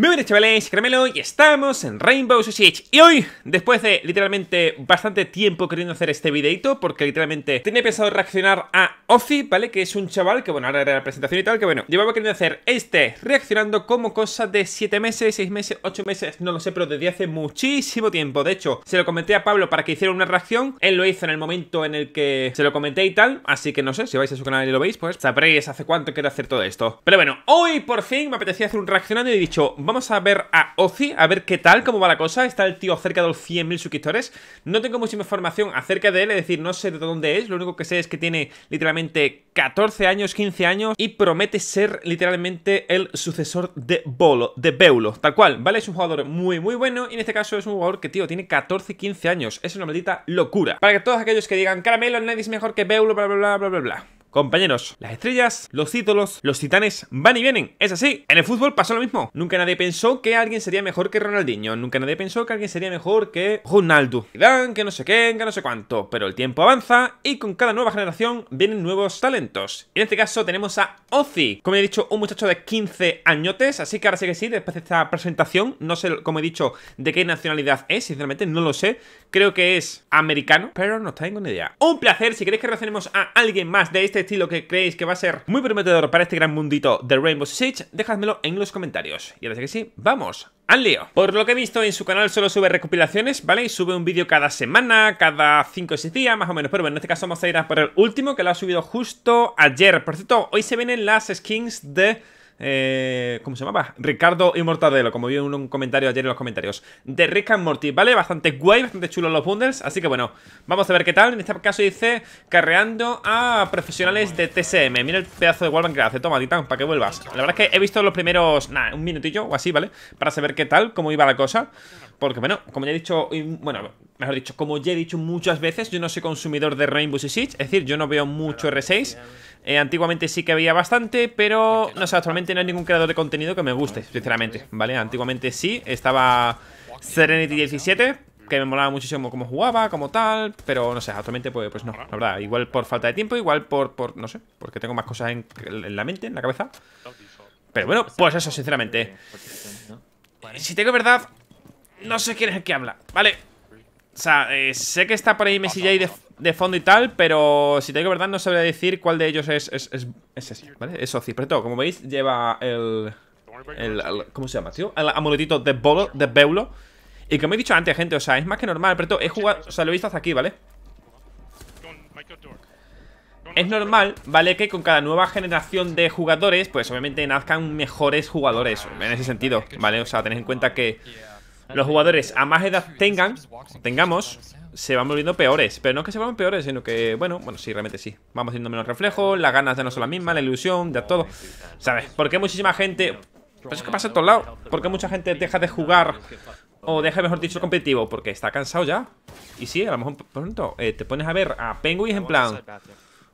Muy buenas chavales, Caramelo y estamos en Rainbow Six Y hoy, después de literalmente bastante tiempo queriendo hacer este videito Porque literalmente tenía pensado reaccionar a Ozzy, ¿vale? Que es un chaval que, bueno, ahora era la presentación y tal Que bueno, llevaba queriendo hacer este reaccionando como cosa de 7 meses, 6 meses, 8 meses No lo sé, pero desde hace muchísimo tiempo De hecho, se lo comenté a Pablo para que hiciera una reacción Él lo hizo en el momento en el que se lo comenté y tal Así que no sé, si vais a su canal y lo veis, pues sabréis hace cuánto quiero hacer todo esto Pero bueno, hoy por fin me apetecía hacer un reaccionando y he dicho vamos a ver a Ozzy, a ver qué tal, cómo va la cosa. Está el tío cerca de los 100.000 suscriptores. No tengo mucha información acerca de él, es decir, no sé de dónde es. Lo único que sé es que tiene literalmente 14 años, 15 años y promete ser literalmente el sucesor de Bolo, de Beulo, tal cual, ¿vale? Es un jugador muy, muy bueno y en este caso es un jugador que, tío, tiene 14, 15 años. Es una maldita locura. Para que todos aquellos que digan, Caramelo, nadie es mejor que Beulo, bla, bla, bla, bla, bla. Compañeros, las estrellas, los ídolos, los titanes van y vienen. Es así. En el fútbol pasó lo mismo. Nunca nadie pensó que alguien sería mejor que Ronaldinho. Nunca nadie pensó que alguien sería mejor que Ronaldo. Dan, que no sé qué, que no sé cuánto. Pero el tiempo avanza y con cada nueva generación vienen nuevos talentos. Y en este caso tenemos a Ozzy. Como he dicho, un muchacho de 15 añotes. Así que ahora sí que sí, después de esta presentación, no sé, como he dicho, de qué nacionalidad es. Sinceramente, no lo sé creo que es americano, pero no tengo ni idea. Un placer, si queréis que relacionemos a alguien más de este estilo que creéis que va a ser muy prometedor para este gran mundito de Rainbow Six, dejádmelo en los comentarios. Y ahora sí que sí, vamos al lío. Por lo que he visto en su canal solo sube recopilaciones, ¿vale? Y sube un vídeo cada semana, cada 5 o 6 días, más o menos. Pero bueno, en este caso vamos a ir a por el último que lo ha subido justo ayer. Por cierto, hoy se vienen las skins de... Eh, ¿Cómo se llamaba? Ricardo y Mortadelo, como vi en un comentario ayer en los comentarios. De Rick and Morty, ¿vale? Bastante guay, bastante chulo los bundles. Así que bueno, vamos a ver qué tal. En este caso dice carreando a profesionales de TSM. Mira el pedazo de wallbang que hace. Toma, titán, para que vuelvas. La verdad es que he visto los primeros, nada, un minutillo o así, ¿vale? Para saber qué tal, cómo iba la cosa. Porque, bueno, como ya he dicho, bueno, mejor dicho, como ya he dicho muchas veces, yo no soy consumidor de Rainbow Six, es decir, yo no veo mucho R6. Eh, antiguamente sí que había bastante, pero no sé, actualmente no hay ningún creador de contenido que me guste, sinceramente, ¿vale? Antiguamente sí, estaba Serenity 17, que me molaba muchísimo cómo jugaba, como tal, pero no sé, actualmente pues, pues no, la verdad, igual por falta de tiempo, igual por, por no sé, porque tengo más cosas en la mente, en la cabeza. Pero bueno, pues eso, sinceramente. Pues, pues, pues, si tengo verdad, no sé quién es el que habla, ¿vale? O sea, eh, sé que está por ahí Messi de, de, fondo y tal, pero si te digo verdad, no sabría decir cuál de ellos es, es, es, ese, ¿vale? Eso sí, Pero todo, como veis, lleva el, el, ¿Cómo se llama, tío? El amuletito de, bolo, de Beulo. Y como he dicho antes, gente, o sea, es más que normal, pero todo, he jugado, o sea, lo he visto hasta aquí, ¿vale? Es normal, ¿vale? Que con cada nueva generación de jugadores, pues obviamente nazcan mejores jugadores, en ese sentido, ¿vale? O sea, tened en cuenta que los jugadores a más edad tengan, tengamos, se van volviendo peores. Pero no es que se van peores, sino que, bueno, bueno, sí, realmente sí. Vamos haciendo menos reflejos, las ganas de no son las mismas, la ilusión, ya todo. ¿Sabes? Porque muchísima gente... Pero pasa a todos lados. Porque mucha gente deja de jugar o deja, mejor dicho, el competitivo porque está cansado ya. Y sí, a lo mejor pronto eh, te pones a ver a Penguin. en plan...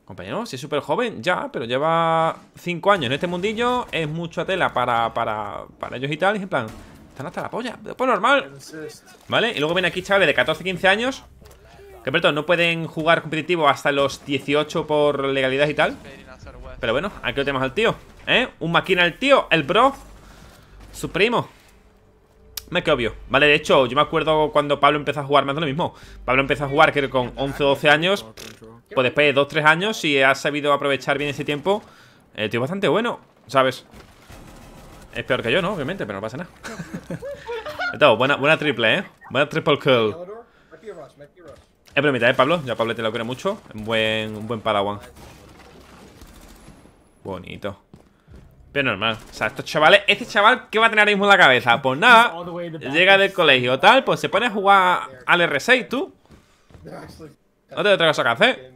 Compañero, si es súper joven, ya, pero lleva 5 años en este mundillo, es mucha tela para, para, para ellos y tal. Y en plan, están hasta la polla. Pues normal. Vale, y luego viene aquí chavales de 14, 15 años. Que perdón, no pueden jugar competitivo hasta los 18 por legalidad y tal. Pero bueno, aquí lo tenemos al tío. ¿Eh? Un máquina el tío, el bro. Su primo. Me que obvio. Vale, de hecho, yo me acuerdo cuando Pablo empezó a jugar más de lo mismo. Pablo empezó a jugar, creo, con 11 o 12 años. Pues después de 2 3 años, si has sabido aprovechar bien ese tiempo, el tío es bastante bueno, ¿sabes? Es peor que yo, ¿no? Obviamente, pero no pasa nada. Entonces, buena, buena triple, ¿eh? Buena triple kill Es bromita, ¿eh, Pablo? Ya Pablo te lo quiere mucho. Un buen, un buen Bonito. Pero normal. O sea, estos chavales... Este chaval, ¿qué va a tener ahí mismo en la cabeza? Pues nada, llega del colegio tal, pues se pone a jugar al R6, tú. No te otra cosa que hacer.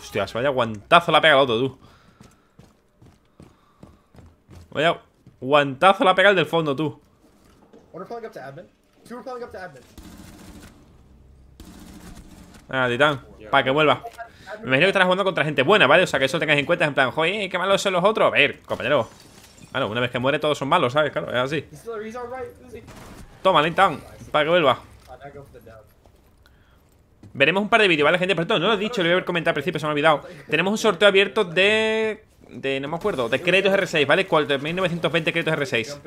se vaya guantazo la pega el otro, tú. Vaya Guantazo la pega el del fondo, tú. Ah, titán, para que vuelva. Me imagino que estarás jugando contra gente buena, ¿vale? O sea, que eso tengas en cuenta. En plan, joder, eh, qué malos son los otros. A ver, compañero. Bueno, una vez que muere todos son malos, ¿sabes? Claro, es así. Toma, Lintan, para que vuelva. Veremos un par de vídeos, ¿vale, gente? Por todo. no lo he dicho, lo voy a comentar al principio, se me ha olvidado. Tenemos un sorteo abierto de de no me acuerdo, de créditos R6, ¿vale? 4920 créditos R6.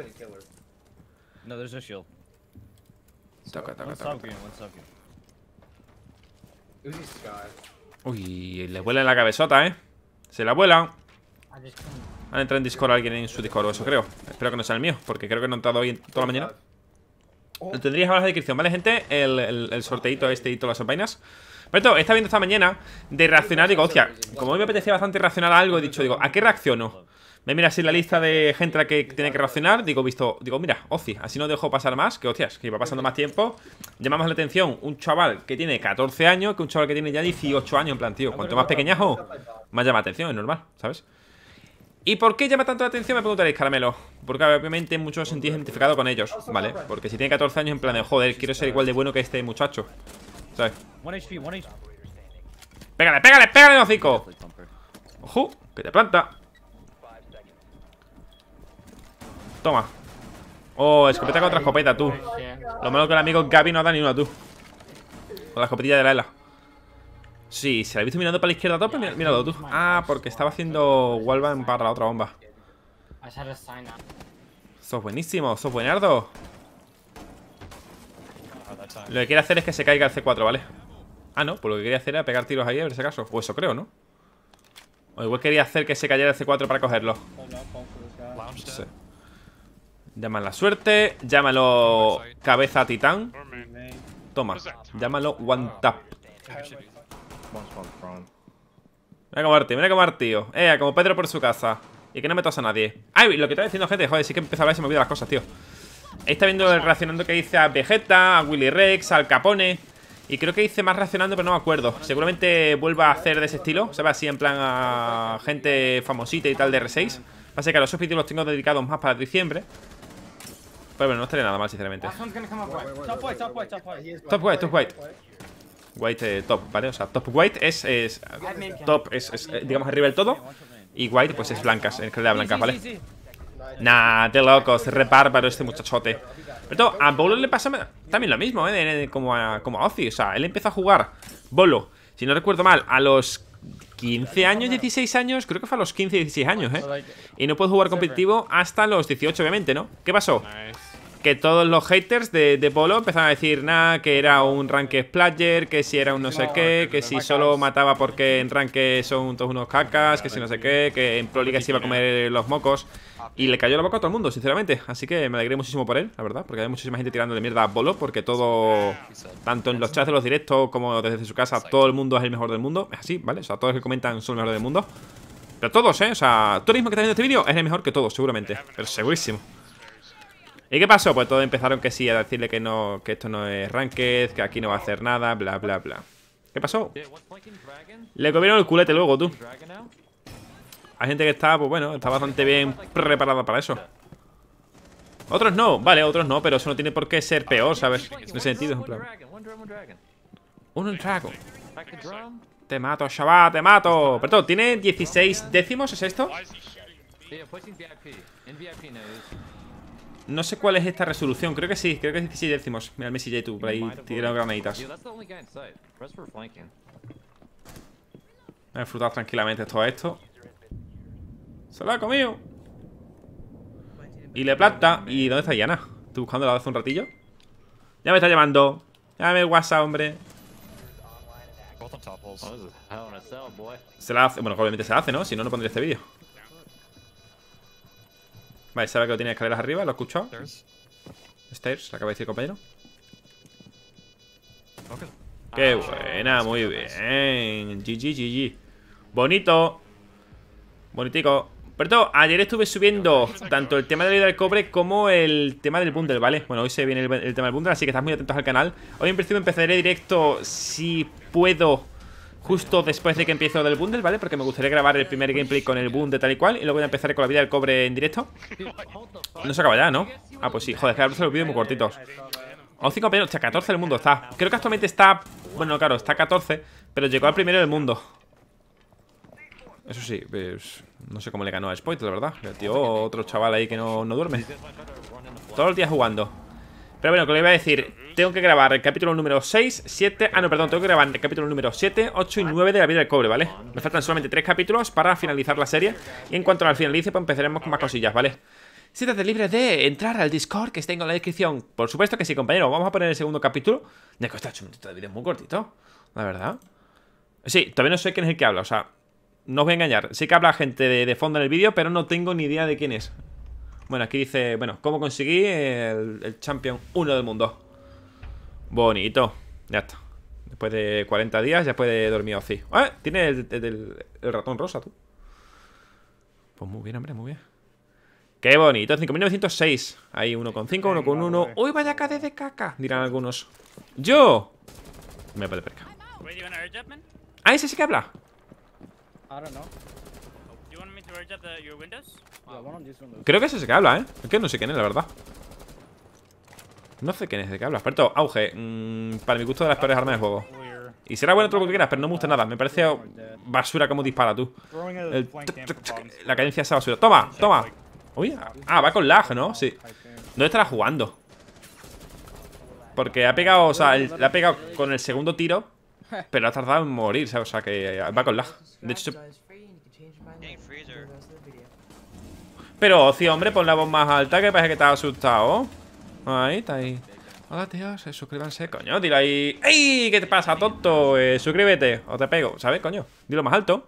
No, shield. Uy, le en la cabezota, ¿eh? Se la vuela Han entrado en Discord alguien en su Discord eso, creo. Espero que no sea el mío, porque creo que no he entrado hoy toda la mañana. Oh. Lo tendrías ahora en la descripción, ¿vale, gente? El, el, el sorteito este y todas las vainas. Pero estado viendo esta mañana de reaccionar, digo, hostia, como a me apetecía bastante reaccionar a algo, he dicho, digo, ¿a qué reacciono? Me mira así la lista de gente a la que tiene que reaccionar, digo, visto, digo, mira, Ozi, así no dejo pasar más, que hostias, que iba pasando más tiempo. Llamamos la atención un chaval que tiene 14 años que un chaval que tiene ya 18 años, en plan, tío, cuanto más pequeñajo, más llama la atención, es normal, ¿sabes? ¿Y por qué llama tanto la atención? Me preguntaréis, Caramelo. Porque obviamente muchos os sentís identificado con ellos, ¿vale? Porque si tiene 14 años, en plan de, joder, quiero ser igual de bueno que este muchacho. Pégale, pégale, pégale hocico. Ojo, que te planta. Toma. Oh, escopeta contra escopeta, tú. Lo malo que el amigo Gabi no da ni una, tú. Con la escopetilla de la ELA. Sí, se la he visto mirando para la izquierda top, míralo tú. Ah, porque estaba haciendo wallbang para la otra bomba. Sos buenísimo, sos buenardo. Lo que quiere hacer es que se caiga el C4, ¿vale? Ah, no, pues lo que quería hacer era pegar tiros ahí, a ver si acaso O eso creo, ¿no? O igual quería hacer que se cayera el C4 para cogerlo no sé. Llama la suerte Llámalo cabeza titán Toma, llámalo one tap Mira cómo venga mira como tío Eh, como Pedro por su casa Y que no me a nadie Ay, lo que estaba diciendo gente, joder, sí que empezaba a ver si me olvidan las cosas, tío Ahí está viendo el racionando que dice a Vegeta, a Willy Rex, al Capone. Y creo que hice más racionando, pero no me acuerdo. Seguramente vuelva a hacer de ese estilo, se va Así en plan a gente famosita y tal de R6. Así que a los objetivos los tengo dedicados más para diciembre. Pero bueno, no estaría nada mal, sinceramente. Top white, top white, top white. Top ¿vale? O sea, top white es, top, es, eh, digamos, arriba del todo. Y white, pues es blancas, le da blancas, ¿vale? Nah, de locos, bárbaro este muchachote. Pero a Bolo le pasa también lo mismo, ¿eh? Como a, como a Ozzy. O sea, él empezó a jugar Bolo, si no recuerdo mal, a los 15 años, 16 años, creo que fue a los 15, 16 años, ¿eh? Y no puede jugar competitivo hasta los 18, obviamente, ¿no? ¿Qué pasó? que todos los haters de, de Polo empezaron a decir nada, que era un ranque splayer, que si era un no sé qué, que si solo mataba porque en ranque son todos unos cacas, que si no sé qué, que en Pro League se iba a comer los mocos. Y le cayó la boca a todo el mundo, sinceramente. Así que me alegré muchísimo por él, la verdad, porque hay muchísima gente tirándole mierda a Bolo, porque todo, tanto en los chats de los directos como desde su casa, todo el mundo es el mejor del mundo. Es así, ¿vale? O sea, todos los que comentan son el mejor del mundo. Pero todos, ¿eh? O sea, tú mismo que estás viendo este vídeo es el mejor que todos, seguramente. Pero segurísimo. ¿Y qué pasó? Pues todos empezaron que sí, a decirle que no, que esto no es ranked, que aquí no va a hacer nada, bla, bla, bla. ¿Qué pasó? Le comieron el culete luego, tú. Hay gente que está, pues bueno, está bastante bien preparada para eso. Otros no, vale, otros no, pero eso no tiene por qué ser peor, ¿sabes? En el sentido, en plan. Un dragon. Te mato, chaval, te mato. Perdón, ¿tiene 16 décimos? ¿Es esto? No sé cuál es esta resolución. Creo que sí, creo que es 16 décimos. Mira el Messi J2 por ahí tirando granaditas. Me he disfrutado tranquilamente todo esto. ¡Se lo ha comido! Y le plata. ¿Y dónde está Diana? buscando buscándola hace un ratillo? Ya me está llamando. Dame el WhatsApp, hombre. Se la hace. Bueno, obviamente se la hace, ¿no? Si no, no pondría este vídeo. Vale, sabe que lo tiene escaleras arriba, lo he escuchado. Stairs, la acaba de decir, compañero. ¡Qué buena! Ah, muy bien. GG, GG. Bonito. Bonitico. Pero ayer estuve subiendo tanto el tema de la vida del cobre como el tema del bundle, ¿vale? Bueno, hoy se viene el, el tema del bundle, así que estás muy atentos al canal. Hoy en principio empezaré directo si puedo justo después de que empiezo del bundle, ¿vale? Porque me gustaría grabar el primer gameplay con el bundle tal y cual. Y luego voy a empezar con la vida del cobre en directo. No se acaba ya, ¿no? Ah, pues sí. Joder, claro, los vídeos muy cortitos. O 5 pero o sea, 14 del mundo está. Creo que actualmente está... Bueno, claro, está 14, pero llegó al primero del mundo. Eso sí, pues, no sé cómo le ganó a Spoit, la verdad. El tío, otro chaval ahí que no, no duerme. Todos los días jugando. Pero bueno, que le iba a decir Tengo que grabar el capítulo número 6, 7 Ah, no, perdón, tengo que grabar el capítulo número 7, 8 y 9 de La Vida del Cobre, ¿vale? Me faltan solamente tres capítulos para finalizar la serie Y en cuanto la finalice, pues empezaremos con más cosillas, ¿vale? Siéntate libre de entrar al Discord que está en la descripción Por supuesto que sí, compañero Vamos a poner el segundo capítulo Me ha costado un minutos de vídeo, muy cortito La verdad Sí, todavía no sé quién es el que habla, o sea No os voy a engañar Sé que habla gente de fondo en el vídeo Pero no tengo ni idea de quién es bueno, aquí dice, bueno, ¿cómo conseguí el, Champion 1 del mundo? Bonito. Ya está. Después de 40 días ya puede dormir así. ¡Ah! Tiene el, ratón rosa, tú. Pues muy bien, hombre, muy bien. ¡Qué bonito! 5.906. Ahí, uno con uno con ¡Uy, vaya KD de caca! Dirán algunos. ¡Yo! Me puede perca. ¿Ah, ese sí que habla? I don't know. Do you want me to your windows? Creo que es ese que habla, ¿eh? Es que no sé quién es, la verdad No sé quién es de que habla Pero auge mm, Para mi gusto de las peores armas de juego Y será bueno otro que quieras Pero no me gusta nada Me parece basura como dispara, tú La cadencia es basura Toma, toma Uy, ah, va con lag, ¿no? Sí ¿Dónde estará jugando? Porque ha pegado, o sea, le ha pegado con el segundo tiro Pero ha tardado en morir, O sea, que va con lag De hecho pero, sí, hombre, pon la voz más alta que parece que estás asustado. Ahí, está ahí. Hola, tío, suscríbanse, coño. Dile ahí. ¡Ey! ¿Qué te pasa, tonto? Eh, suscríbete o te pego, ¿sabes, coño? Dilo más alto.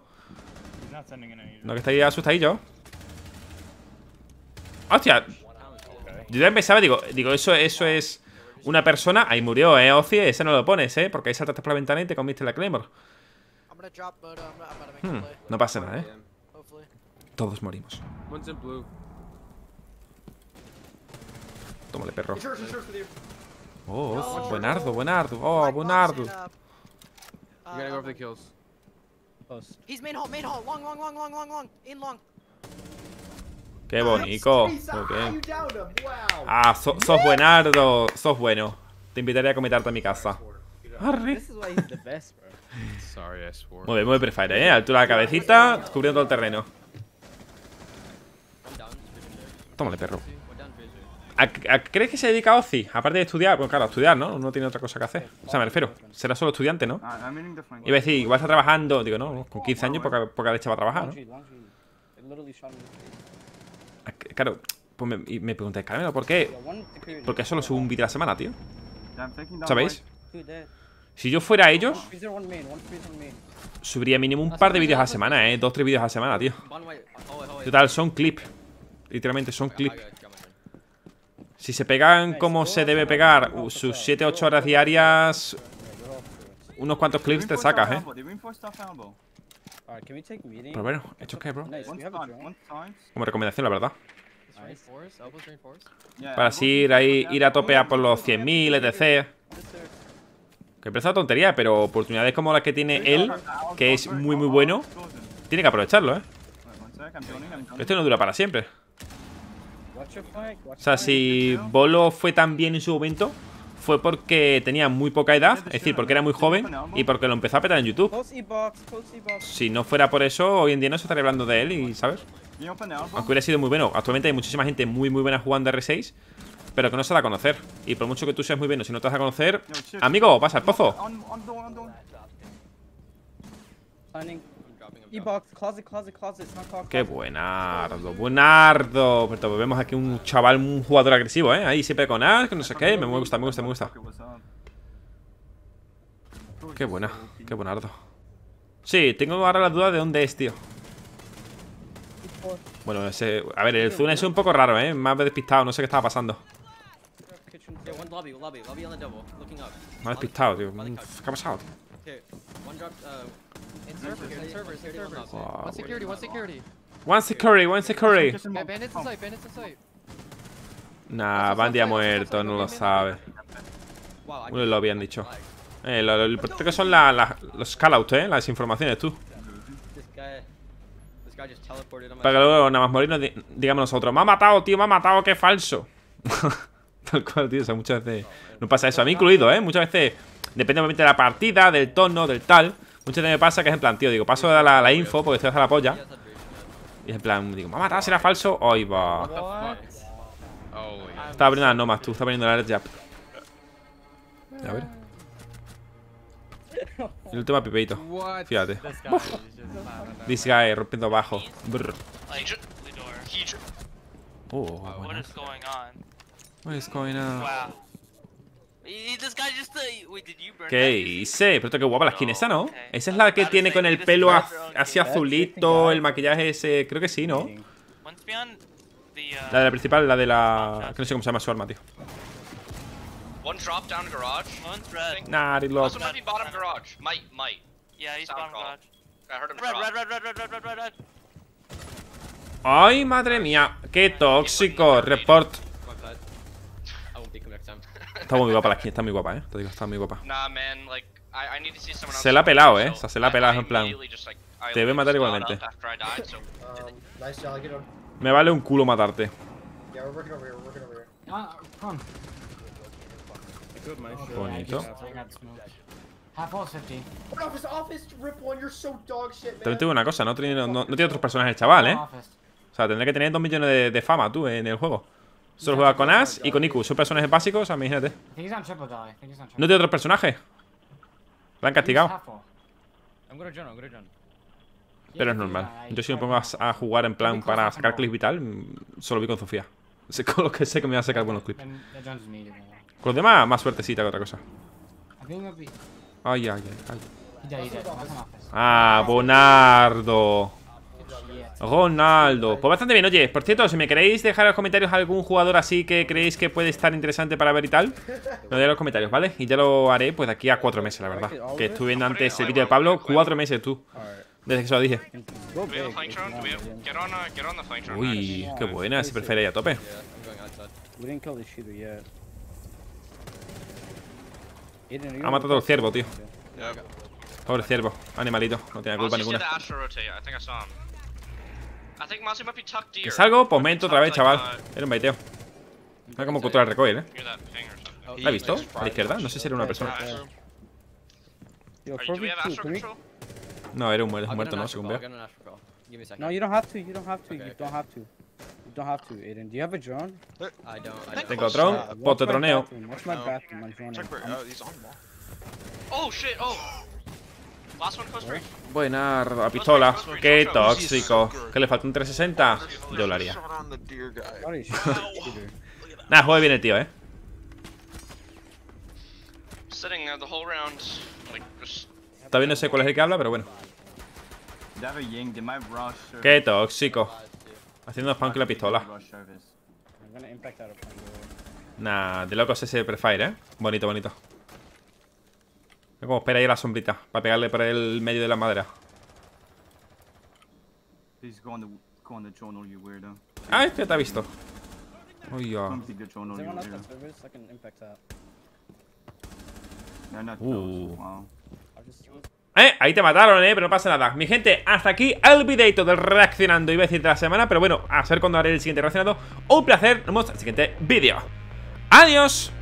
No, que estáis asustadillo ¡Hostia! Yo ya empezaba, digo, digo, eso, eso es una persona. Ahí murió, eh, Oci, ese no lo pones, eh, porque ahí saltaste por la ventana y te comiste la Claymore. Hmm, no pasa nada, eh. Todos morimos. Tómale, perro. Oh, buenardo, buenardo. Oh, buen Qué bonito. Ah, sos buenardo. Sos bueno. Te invitaré a comitarte a mi casa. Muy bien, muy prefire, eh. Altura de la cabecita, cubriendo todo el terreno perro. ¿A, crees que se dedica a Ozzy? Aparte de estudiar, bueno, claro, estudiar, ¿no? No tiene otra cosa que hacer. O sea, me refiero, será solo estudiante, ¿no? Ah, Iba a decir, igual está trabajando. Digo, no, con 15 años poca, leche va a trabajar, ah, Claro, pues me, me preguntáis, Carmelo, ¿por qué? ¿Por qué solo subo un vídeo a la semana, tío? ¿Sabéis? Si yo fuera ellos, subiría mínimo un par de vídeos a la semana, ¿eh? Dos, tres vídeos a la semana, tío. Total, son clips literalmente son clips. Si se pegan como se debe pegar sus 7-8 horas diarias, unos cuantos clips te sacas, ¿eh? Pero bueno, qué, bro? Como recomendación, la verdad. Para así ir ahí, ir a tope por los 100.000, etc. Que parece tontería, pero oportunidades como las que tiene él, que es muy, muy bueno, tiene que aprovecharlo, ¿eh? Esto no dura para siempre. O sea, si Bolo fue tan bien en su momento, fue porque tenía muy poca edad, es decir, porque era muy joven y porque lo empezó a petar en YouTube. Si no fuera por eso, hoy en día no se estaría hablando de él y, ¿sabes? Aunque hubiera sido muy bueno. Actualmente hay muchísima gente muy, muy buena jugando R6, pero que no se da a conocer. Y por mucho que tú seas muy bueno, si no te das a conocer... Amigo, pasa al pozo. E box, closet, closet, closet, Qué buenardo, buenardo. Pero vemos aquí un chaval, un jugador agresivo, ¿eh? Ahí siempre con que no sé qué. Me gusta, me gusta, me gusta. Qué buena, qué buenardo. Sí, tengo ahora la duda de dónde es, tío. Bueno, ese, a ver, el zoom es un poco raro, ¿eh? Más despistado, no sé qué estaba pasando. ha despistado, tío. ¿Qué ha pasado, uh, One security, one security. One security, one security. Este este nah, Bandy ha muerto, no lo sabe. Uno lo habían dicho. Eh, lo, importante que son la, los callouts, eh, las informaciones, tú. Para que luego nada más morirnos digamos nosotros, me ha matado, tío, me ha matado, qué falso. Tal cual, tío, o sea, muchas veces oh, no pasa eso, a mí incluido, eh, muchas veces, depende obviamente de la partida, del tono, del tal. Muchas veces me pasa que es en plan, tío, digo, paso a la, la info porque estoy hasta la polla. Y es en plan, digo, mamá, ¿será falso? Hoy va. Está abriendo las nomas, tú, estás abriendo la red A ver. El último pipeito. Fíjate. This guy rompiendo abajo Oh, what is going on? What is going on? Uh, ¿Qué hice? Pero que guapa la skin esa, ¿no? Esa es la que tiene con el pelo así azulito, el maquillaje ese. Creo que sí, ¿no? Uh, la de la principal, la de la. Que no sé cómo se llama su arma, tío. Nah, lost. Ay, madre mía, qué tóxico. Report. Está muy guapa la skin, está muy guapa, eh. Te digo, está muy guapa. Se la ha pelado, eh. O sea, se la ha pelado en plan. Te voy a matar igualmente. Um, Me vale un culo matarte. Ah, Bonito. También te una cosa, no tiene, no, tiene otros personajes el chaval, ¿eh? O sea, tendré que tener 2 millones de, fama tú en el juego. Solo juega con Ash y con Iku. Son personajes básicos, imagínate. ¿No tiene otro personaje? La han castigado. Pero es normal. Yo si me pongo a jugar en plan para sacar clips vital, mm, solo vi con Sofía. Con que sé que me va a sacar buenos clips. Con los demás, más suertecita que otra cosa. Ay, ay, ay. ay. Ah, Bonardo. Ronaldo. Pues bastante bien, oye, por cierto, si me queréis dejar en los comentarios algún jugador así que creéis que puede estar interesante para ver y tal, lo dejo en los comentarios, ¿vale? Y ya lo haré pues aquí a cuatro meses, la verdad. Que estuve viendo antes el vídeo de Pablo, cuatro meses tú. Desde que se lo dije. Uy, qué buena, se prefiere a tope. Ha matado al ciervo, tío. Pobre ciervo, animalito, no tiene culpa ninguna. Que salgo, pues me entro otra vez, chaval. Era un baiteo. Era como cultura recoil, eh. Oh, ¿La has visto? A la izquierda, no sé si era una persona. No, era un muerto, oh, muerto no, según veo. No, you don't have to, you don't have to, you don't have to. You don't have to, Aiden. Do you have a drone? I don't. Tengo drone, uh, pues te troneo. Oh. oh shit, oh. Buena pistola. Qué tóxico. Que le falta un 360. Yo lo haría. Nada, juega bien el tío, eh. Todavía no sé cuál es el que habla, pero bueno. Qué tóxico. Haciendo spam con la pistola. Nah, de locos ese prefire, eh. Bonito, bonito. Como espera ahí la sombrita para pegarle por el medio de la madera. Ah, este te ha visto. Uy, ya. uh. Eh, ahí te mataron, eh, pero no pasa nada Mi gente, hasta aquí el videito del reaccionando Iba a decir de la semana, pero bueno, a ver cuando haré el siguiente reaccionado. Un placer, nos vemos en el siguiente vídeo Adiós